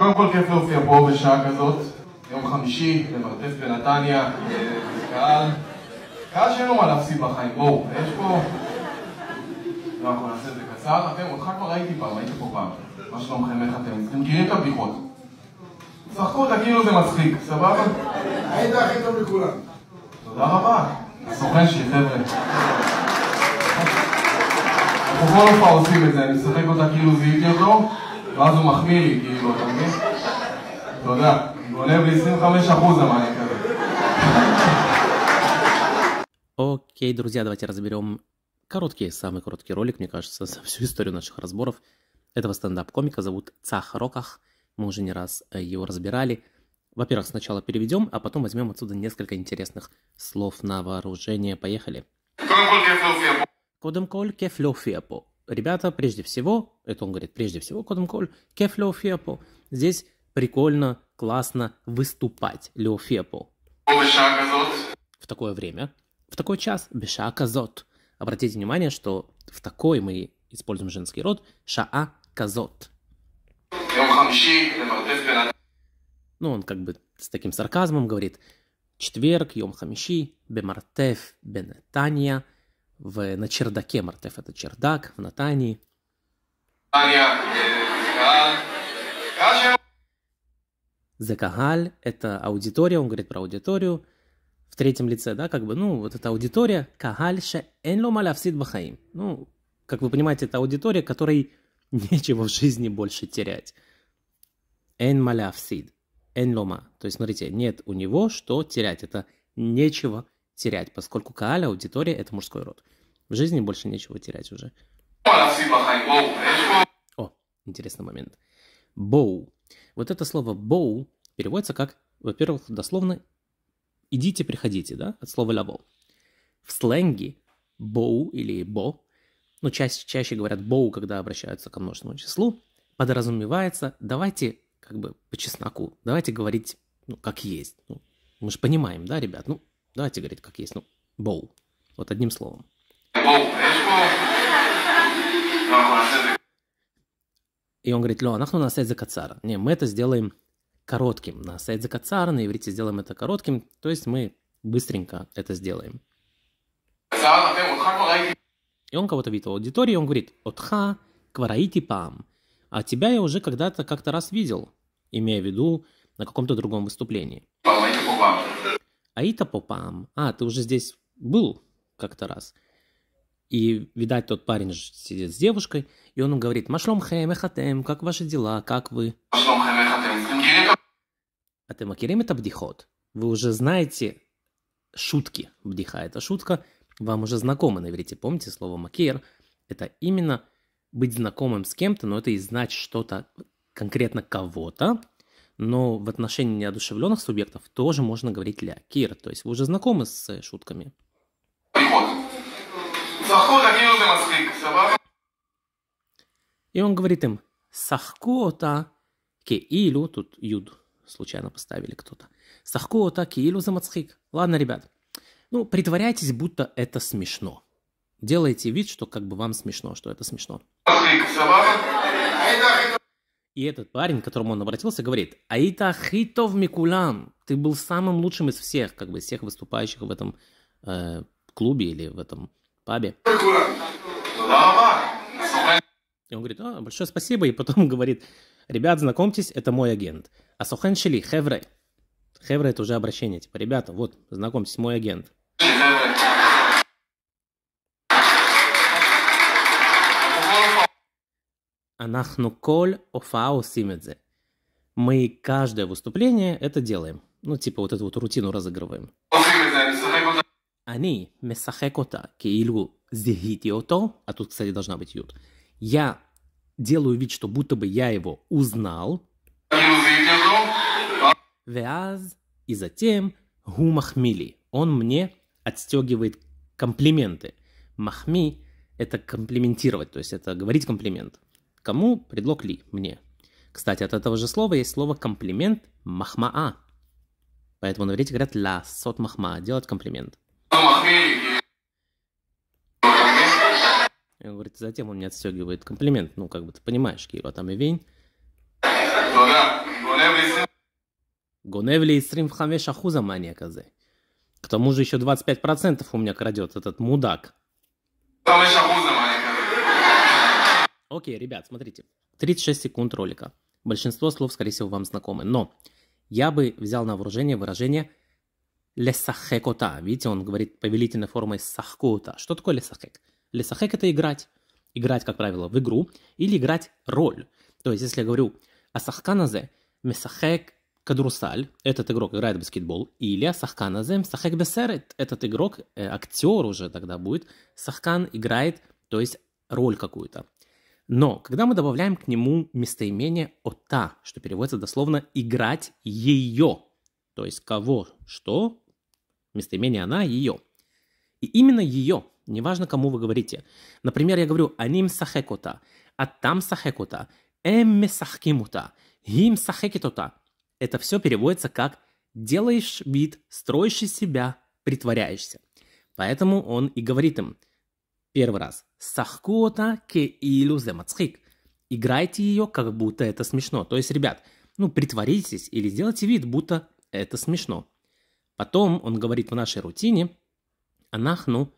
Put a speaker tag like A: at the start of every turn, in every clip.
A: קודם כל כיף להופיע פה בשעה כזאת, יום חמישי, במרתף בנתניה, קהל. קהל שאין לו מה להפסיד בחיים, בואו, יש פה... לא, אנחנו נעשה את זה קצר. אתם, אותך כבר ראיתי פעם, הייתי פה פעם. מה שלומכם, איך אתם? אתם מכירים את הבדיחות. שחקו אותה כאילו זה מצחיק, סבבה? היית הכי טוב מכולם. תודה רבה. הסוכן שלי, חבר'ה. אנחנו כל פעם עושים את זה, אני משחק אותה כאילו זיהיתי אותו, ואז הוא מחמיא לי, כאילו, אתה מבין? אתה יודע, עולה ב-25% המענק הזה. Окей, друзья, давайте разберем короткий, самый короткий ролик, мне кажется, за всю историю наших разборов. Этого стендап-комика зовут Цах Роках. Мы уже не раз э, его разбирали. Во-первых, сначала переведем, а потом возьмем отсюда несколько интересных слов на вооружение. Поехали. Кодом коль кефлёфепо. Ребята, прежде всего, это он говорит, прежде всего, кодом коль кефлёфепо. Здесь прикольно классно выступать, Лео Фепл. В такое время, в такой час, беша зот. Обратите внимание, что в такой мы используем женский род шаа казот. Ну, он как бы с таким сарказмом говорит, четверг, Йом Хамиши, Бемартеф, Бенетания, в, на чердаке Мартеф, это чердак, в Натании. Зекагаль – это аудитория, он говорит про аудиторию в третьем лице, да, как бы, ну, вот эта аудитория, кагальше энло маляфсид бахаим. Ну, как вы понимаете, это аудитория, которой нечего в жизни больше терять. Эн маляфсид, эн лома. То есть, смотрите, нет у него что терять, это нечего терять, поскольку кааля, аудитория, это мужской род. В жизни больше нечего терять уже. О, интересный момент. Боу. Вот это слово «bow» переводится как, во-первых, дословно «идите, приходите», да, от слова «лабо». В сленге «bow» или «бо», ну, чаще, чаще говорят «bow», когда обращаются ко множественному числу, подразумевается «давайте как бы по чесноку, давайте говорить, ну, как есть». Ну, мы же понимаем, да, ребят? Ну, давайте говорить, как есть, ну, «bow». Вот одним словом. Bow. И он говорит, Лё, нахну на сайт закацар. Не, мы это сделаем коротким. На сайт закацар, на иврите сделаем это коротким. То есть мы быстренько это сделаем. И он кого-то видел в аудитории, и он говорит, «Отха квараити пам». А тебя я уже когда-то как-то раз видел, имея в виду на каком-то другом выступлении. Аита попам. А, ты уже здесь был как-то раз. И, видать, тот парень сидит с девушкой, и он ему говорит, «Машлом хэм эхатем, как ваши дела, как вы?» А ты макерим это бдихот. Вы уже знаете шутки. Бдиха – это шутка. Вам уже знакомы на иврите. Помните слово макер? Это именно быть знакомым с кем-то, но это и знать что-то конкретно кого-то, но в отношении неодушевленных субъектов тоже можно говорить ля кир, то есть вы уже знакомы с шутками. И он говорит им, сахкота кеилю, тут юд случайно поставили кто-то, сахкота кеилю замацхик. Ладно, ребят, ну, притворяйтесь, будто это смешно. Делайте вид, что как бы вам смешно, что это смешно. И этот парень, к которому он обратился, говорит, Аита Хитов Микулам, ты был самым лучшим из всех, как бы, всех выступающих в этом э, клубе или в этом пабе. И он говорит, а, большое спасибо, и потом говорит, ребят, знакомьтесь, это мой агент. А Сухен Шили, Хевре. Хевре это уже обращение, типа, ребята, вот, знакомьтесь, мой агент. Анахну коль офао симедзе. Мы каждое выступление это делаем. Ну, типа вот эту вот рутину разыгрываем. אני משחק אותה כאילו зигите ото, а тут, кстати, должна быть ют, я делаю вид, что будто бы я его узнал. Вяз и затем гу махмили. Он мне отстегивает комплименты. Махми – это комплиментировать, то есть это говорить комплимент. Кому? Предлог ли? Мне. Кстати, от этого же слова есть слово комплимент махмаа. Поэтому на говорят ла сот махма, делать комплимент. Он говорит, затем он мне отстегивает комплимент. Ну, как бы ты понимаешь, Киро, а там и вень. Гоневли и стрим в хамеша хуза мания К тому же еще 25% у меня крадет этот мудак. Окей, ребят, смотрите. 36 секунд ролика. Большинство слов, скорее всего, вам знакомы. Но я бы взял на вооружение выражение лесахекота. Видите, он говорит повелительной формой сахкота. Что такое лесахек? Лесахек – это играть. Играть, как правило, в игру или играть роль. То есть, если я говорю асахканазе месахек кадрусаль, этот игрок играет в баскетбол, или асахканазе месахек бесерет, этот игрок, э, актер уже тогда будет, сахкан играет, то есть роль какую-то. Но когда мы добавляем к нему местоимение «ота», что переводится дословно «играть ее», то есть кого, что, местоимение она, ее. И именно ее, неважно, кому вы говорите. Например, я говорю «аним сахекота», а там сахекота», «эмме сахкимута», «гим сахекитота». Это все переводится как «делаешь вид, строишь из себя, притворяешься». Поэтому он и говорит им первый раз «сахкуота ке илю зэмацхик». Играйте ее, как будто это смешно. То есть, ребят, ну, притворитесь или сделайте вид, будто это смешно. Потом он говорит в нашей рутине, анахну,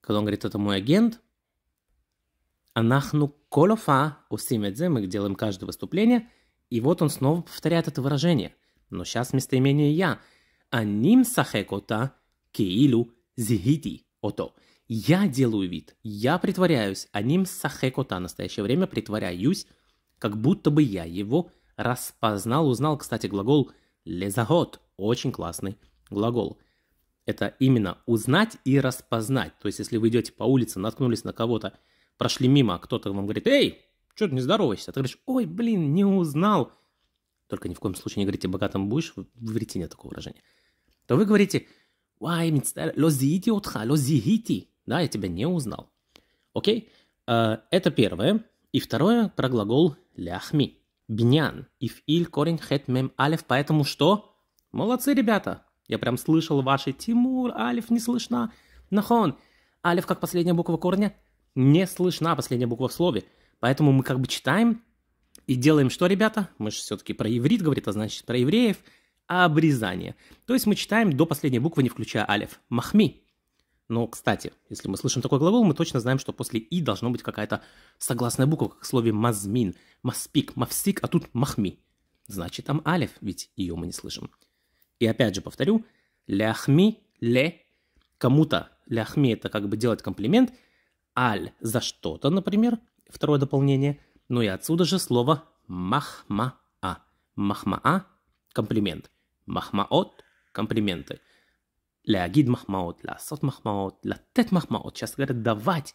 A: когда он говорит, это мой агент, анахну колофа усимедзе, мы делаем каждое выступление, и вот он снова повторяет это выражение. Но сейчас местоимение «я». Аним сахекота киилу зигити ото. Я делаю вид, я притворяюсь, аним сахекота, настоящее время притворяюсь, как будто бы я его распознал, узнал, кстати, глагол Лезогот – очень классный глагол. Это именно узнать и распознать. То есть, если вы идете по улице, наткнулись на кого-то, прошли мимо, а кто-то вам говорит, «Эй, что ты не здороваешься?» а Ты говоришь, «Ой, блин, не узнал». Только ни в коем случае не говорите «богатым будешь», в иврите нет такого выражения. То вы говорите «Вай, мицтер, лозиити отха, лозиити». Да, я тебя не узнал. Окей? Э, это первое. И второе про глагол «ляхми» бнян. И филь корень хет мем алиф, поэтому что? Молодцы, ребята. Я прям слышал ваши Тимур, алиф не слышно. Нахон, алиф как последняя буква корня? Не слышна последняя буква в слове. Поэтому мы как бы читаем и делаем что, ребята? Мы же все-таки про еврит говорит, а значит про евреев. Обрезание. То есть мы читаем до последней буквы, не включая алиф. Махми. Но, кстати, если мы слышим такой глагол, мы точно знаем, что после «и» должно быть какая-то согласная буква, как в слове «мазмин», «маспик», «мавсик», а тут «махми». Значит, там алев, ведь ее мы не слышим. И опять же повторю, «ляхми», «ле», кому-то «ляхми» — это как бы делать комплимент, «аль» — за что-то, например, второе дополнение, ну и отсюда же слово «махмаа». «Махмаа» — комплимент. «Махмаот» — комплименты – להגיד מחמאות, לעשות מחמאות, לתת מחמאות, שהסרט давать,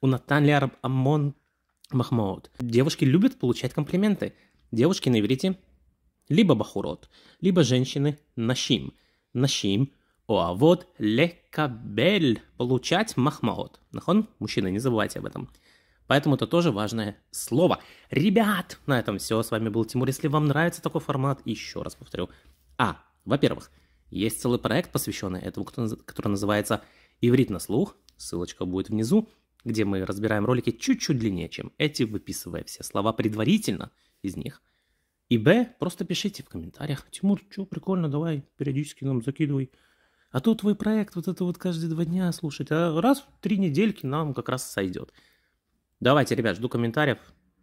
A: הוא נתן לי המון מחמאות. Девушки любят получать комплименты. Девушки на иврите либо бахурот, либо женщины нашим. Нашим оавод лекабель. Получать махмаот. Нахон? Мужчины, не забывайте об этом. Поэтому это тоже важное слово. Ребят, на этом все. С вами был Тимур. Если вам нравится такой формат, еще раз повторю. А, во-первых, есть целый проект, посвященный этому, который называется «Иврит на слух». Ссылочка будет внизу, где мы разбираем ролики чуть-чуть длиннее, чем эти, выписывая все слова предварительно из них. И Б, просто пишите в комментариях. Тимур, что, прикольно, давай, периодически нам закидывай. А то твой проект вот это вот каждые два дня слушать, а раз в три недельки нам как раз сойдет. Давайте, ребят, жду комментариев.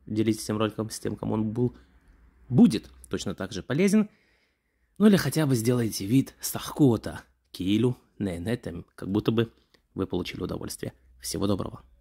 A: Делитесь этим роликом с тем, кому он был, будет точно так же полезен. Ну или хотя бы сделайте вид Сахкота, тахкота, килю, ненетем, как будто бы вы получили удовольствие. Всего доброго.